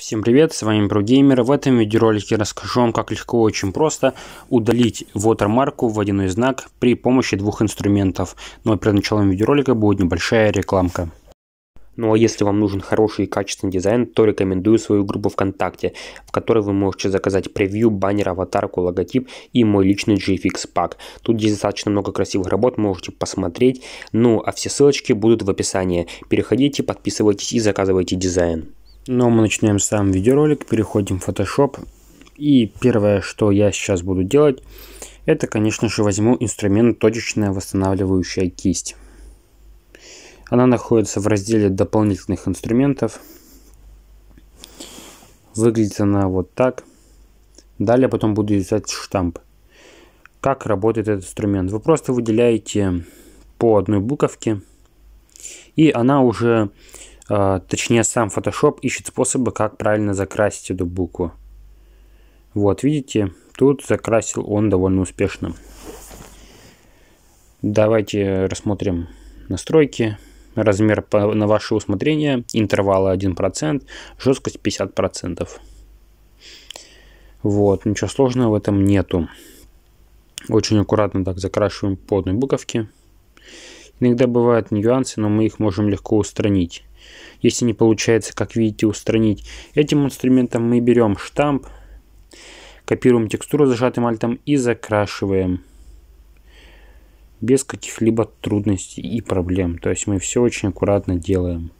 Всем привет, с вами ProGamer. В этом видеоролике расскажу вам, как легко и очень просто удалить вотермарку водяной знак при помощи двух инструментов. Но ну а перед началом видеоролика будет небольшая рекламка. Ну а если вам нужен хороший и качественный дизайн, то рекомендую свою группу ВКонтакте, в которой вы можете заказать превью, баннер, аватарку, логотип и мой личный GFX пак. Тут есть достаточно много красивых работ, можете посмотреть. Ну а все ссылочки будут в описании. Переходите, подписывайтесь и заказывайте дизайн. Но ну, мы начинаем сам видеоролик, переходим в Photoshop. И первое, что я сейчас буду делать, это, конечно же, возьму инструмент «Точечная восстанавливающая кисть». Она находится в разделе дополнительных инструментов. Выглядит она вот так. Далее потом буду изучать штамп. Как работает этот инструмент? Вы просто выделяете по одной буковке, и она уже а, точнее сам Photoshop ищет способы, как правильно закрасить эту букву. Вот, видите, тут закрасил он довольно успешно. Давайте рассмотрим настройки. Размер по, на ваше усмотрение, интервалы 1%, жесткость 50%. Вот, ничего сложного в этом нету. Очень аккуратно так закрашиваем подные буковки. Иногда бывают нюансы, но мы их можем легко устранить если не получается, как видите, устранить. Этим инструментом мы берем штамп, копируем текстуру зажатым альтом и закрашиваем без каких-либо трудностей и проблем. То есть мы все очень аккуратно делаем.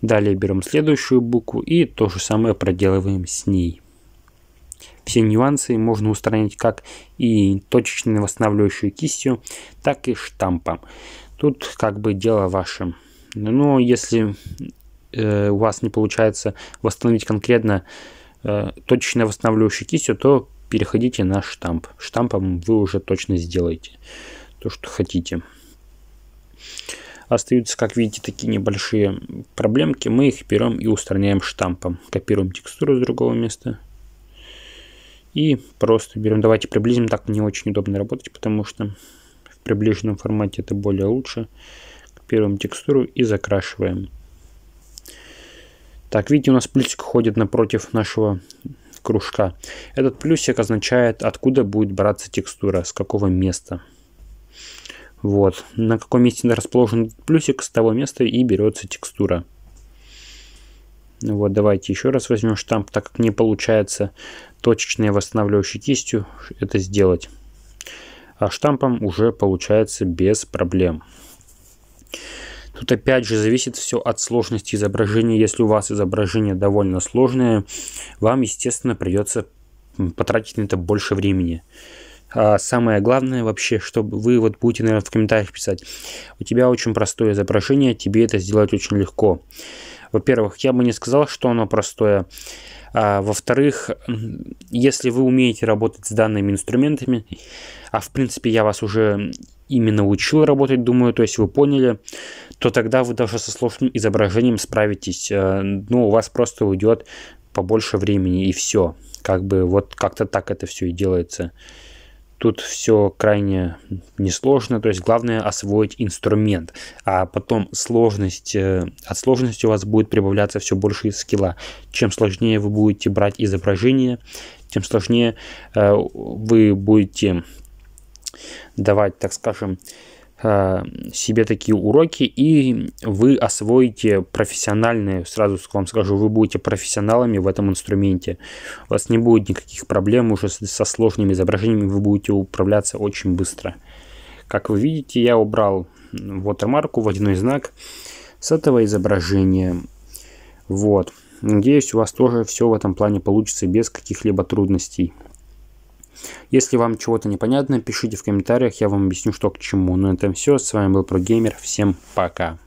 Далее берем следующую букву и то же самое проделываем с ней. Все нюансы можно устранить как и точечной восстанавливающей кистью, так и штампом. Тут как бы дело вашим. Но ну, если э, у вас не получается восстановить конкретно э, точечно восстанавливающую кистью, то переходите на штамп. Штампом вы уже точно сделаете то, что хотите. Остаются, как видите, такие небольшие проблемки. Мы их берем и устраняем штампом. Копируем текстуру с другого места. И просто берем, давайте приблизим, так не очень удобно работать, потому что в приближенном формате это более лучше копируем текстуру и закрашиваем. Так, видите, у нас плюсик ходит напротив нашего кружка. Этот плюсик означает, откуда будет браться текстура, с какого места. Вот, на каком месте расположен плюсик, с того места и берется текстура. Вот, давайте еще раз возьмем штамп, так как не получается точечной восстанавливающей кистью это сделать. А штампом уже получается без проблем. Тут опять же зависит все от сложности изображения. Если у вас изображение довольно сложное, вам, естественно, придется потратить на это больше времени. А самое главное вообще, чтобы вы вот будете, наверное, в комментариях писать, у тебя очень простое изображение, тебе это сделать очень легко. Во-первых, я бы не сказал, что оно простое. А, Во-вторых, если вы умеете работать с данными инструментами, а в принципе я вас уже именно учил работать, думаю, то есть вы поняли, то тогда вы даже со сложным изображением справитесь. Э, ну, у вас просто уйдет побольше времени и все. Как бы вот как-то так это все и делается. Тут все крайне несложно, то есть главное освоить инструмент, а потом сложность, э, от сложности у вас будет прибавляться все больше скилла. Чем сложнее вы будете брать изображение, тем сложнее э, вы будете давать, так скажем, э, себе такие уроки, и вы освоите профессиональные, сразу вам скажу, вы будете профессионалами в этом инструменте. У вас не будет никаких проблем уже со сложными изображениями, вы будете управляться очень быстро. Как вы видите, я убрал вотермарку, водяной знак с этого изображения. Вот. Надеюсь, у вас тоже все в этом плане получится без каких-либо трудностей. Если вам чего-то непонятно, пишите в комментариях, я вам объясню, что к чему. Ну, на этом все. С вами был Прогеймер, Всем пока.